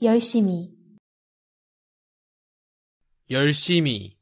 열심히 열심히